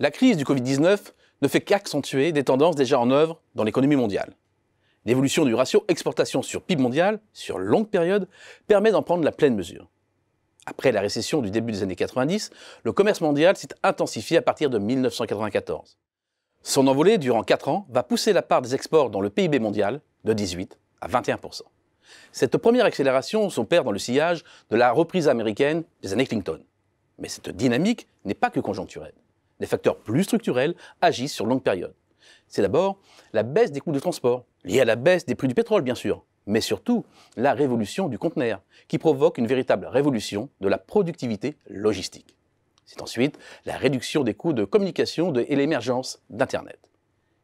La crise du Covid-19 ne fait qu'accentuer des tendances déjà en œuvre dans l'économie mondiale. L'évolution du ratio exportation sur PIB mondial sur longue période permet d'en prendre la pleine mesure. Après la récession du début des années 90, le commerce mondial s'est intensifié à partir de 1994. Son envolée durant 4 ans va pousser la part des exports dans le PIB mondial de 18 à 21 Cette première accélération s'opère dans le sillage de la reprise américaine des années Clinton. Mais cette dynamique n'est pas que conjoncturelle. Des facteurs plus structurels agissent sur longue période. C'est d'abord la baisse des coûts de transport, liée à la baisse des prix du pétrole bien sûr, mais surtout la révolution du conteneur, qui provoque une véritable révolution de la productivité logistique. C'est ensuite la réduction des coûts de communication et l'émergence d'Internet.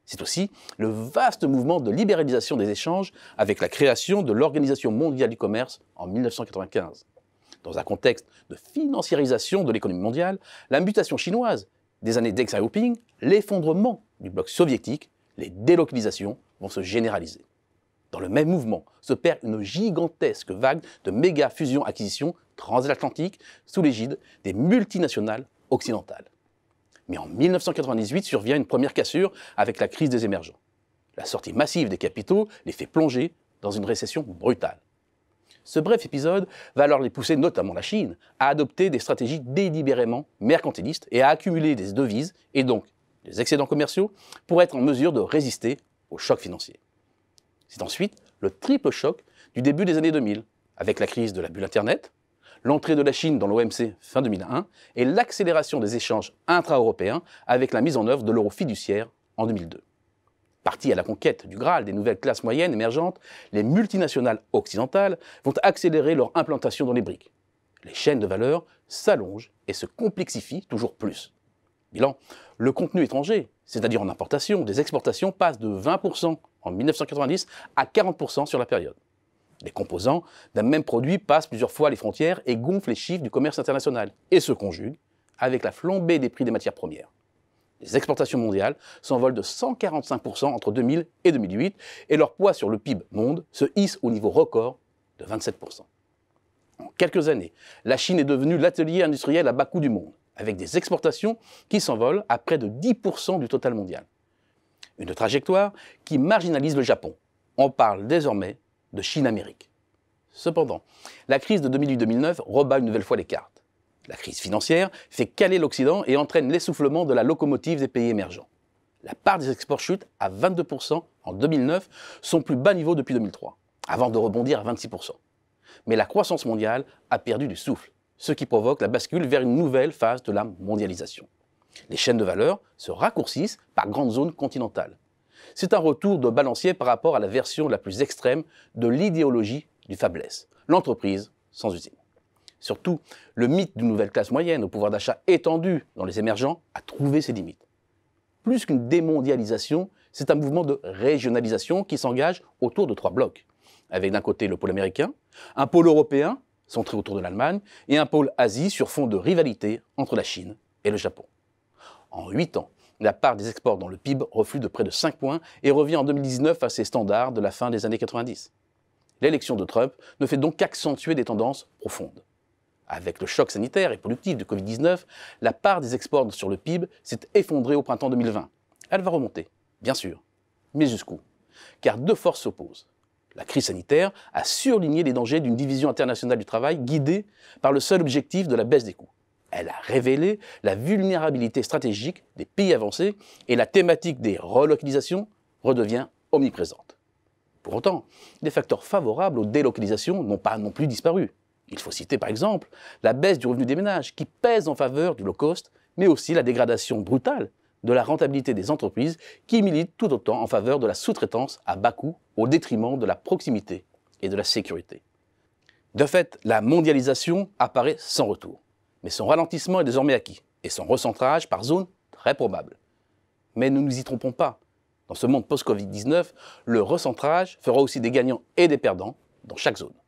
C'est aussi le vaste mouvement de libéralisation des échanges avec la création de l'Organisation mondiale du commerce en 1995. Dans un contexte de financiarisation de l'économie mondiale, la mutation chinoise, des années Xiaoping, l'effondrement du bloc soviétique, les délocalisations vont se généraliser. Dans le même mouvement se perd une gigantesque vague de méga fusion acquisitions transatlantiques sous l'égide des multinationales occidentales. Mais en 1998 survient une première cassure avec la crise des émergents. La sortie massive des capitaux les fait plonger dans une récession brutale. Ce bref épisode va alors les pousser, notamment la Chine, à adopter des stratégies délibérément mercantilistes et à accumuler des devises et donc des excédents commerciaux pour être en mesure de résister aux chocs financiers. C'est ensuite le triple choc du début des années 2000, avec la crise de la bulle Internet, l'entrée de la Chine dans l'OMC fin 2001 et l'accélération des échanges intra-européens avec la mise en œuvre de l'euro fiduciaire en 2002 partis à la conquête du Graal, des nouvelles classes moyennes émergentes, les multinationales occidentales vont accélérer leur implantation dans les briques. Les chaînes de valeur s'allongent et se complexifient toujours plus. Bilan, le contenu étranger, c'est-à-dire en importation, des exportations, passe de 20% en 1990 à 40% sur la période. Les composants d'un même produit passent plusieurs fois les frontières et gonflent les chiffres du commerce international et se conjuguent avec la flambée des prix des matières premières. Les exportations mondiales s'envolent de 145% entre 2000 et 2008 et leur poids sur le PIB monde se hisse au niveau record de 27%. En quelques années, la Chine est devenue l'atelier industriel à bas coût du monde, avec des exportations qui s'envolent à près de 10% du total mondial. Une trajectoire qui marginalise le Japon. On parle désormais de Chine-Amérique. Cependant, la crise de 2008-2009 rebat une nouvelle fois les cartes la crise financière, fait caler l'Occident et entraîne l'essoufflement de la locomotive des pays émergents. La part des exports chute à 22% en 2009, son plus bas niveau depuis 2003, avant de rebondir à 26%. Mais la croissance mondiale a perdu du souffle, ce qui provoque la bascule vers une nouvelle phase de la mondialisation. Les chaînes de valeur se raccourcissent par grandes zones continentales. C'est un retour de balancier par rapport à la version la plus extrême de l'idéologie du faiblesse, l'entreprise sans usine. Surtout, le mythe d'une nouvelle classe moyenne au pouvoir d'achat étendu dans les émergents a trouvé ses limites. Plus qu'une démondialisation, c'est un mouvement de régionalisation qui s'engage autour de trois blocs. Avec d'un côté le pôle américain, un pôle européen centré autour de l'Allemagne et un pôle Asie sur fond de rivalité entre la Chine et le Japon. En huit ans, la part des exports dans le PIB reflue de près de 5 points et revient en 2019 à ses standards de la fin des années 90. L'élection de Trump ne fait donc qu'accentuer des tendances profondes. Avec le choc sanitaire et productif de Covid-19, la part des exports sur le PIB s'est effondrée au printemps 2020. Elle va remonter, bien sûr. Mais jusqu'où Car deux forces s'opposent. La crise sanitaire a surligné les dangers d'une division internationale du travail guidée par le seul objectif de la baisse des coûts. Elle a révélé la vulnérabilité stratégique des pays avancés et la thématique des relocalisations redevient omniprésente. Pour autant, les facteurs favorables aux délocalisations n'ont pas non plus disparu. Il faut citer par exemple la baisse du revenu des ménages qui pèse en faveur du low cost, mais aussi la dégradation brutale de la rentabilité des entreprises qui militent tout autant en faveur de la sous-traitance à bas coût au détriment de la proximité et de la sécurité. De fait, la mondialisation apparaît sans retour, mais son ralentissement est désormais acquis et son recentrage par zone très probable. Mais ne nous y trompons pas. Dans ce monde post-Covid-19, le recentrage fera aussi des gagnants et des perdants dans chaque zone.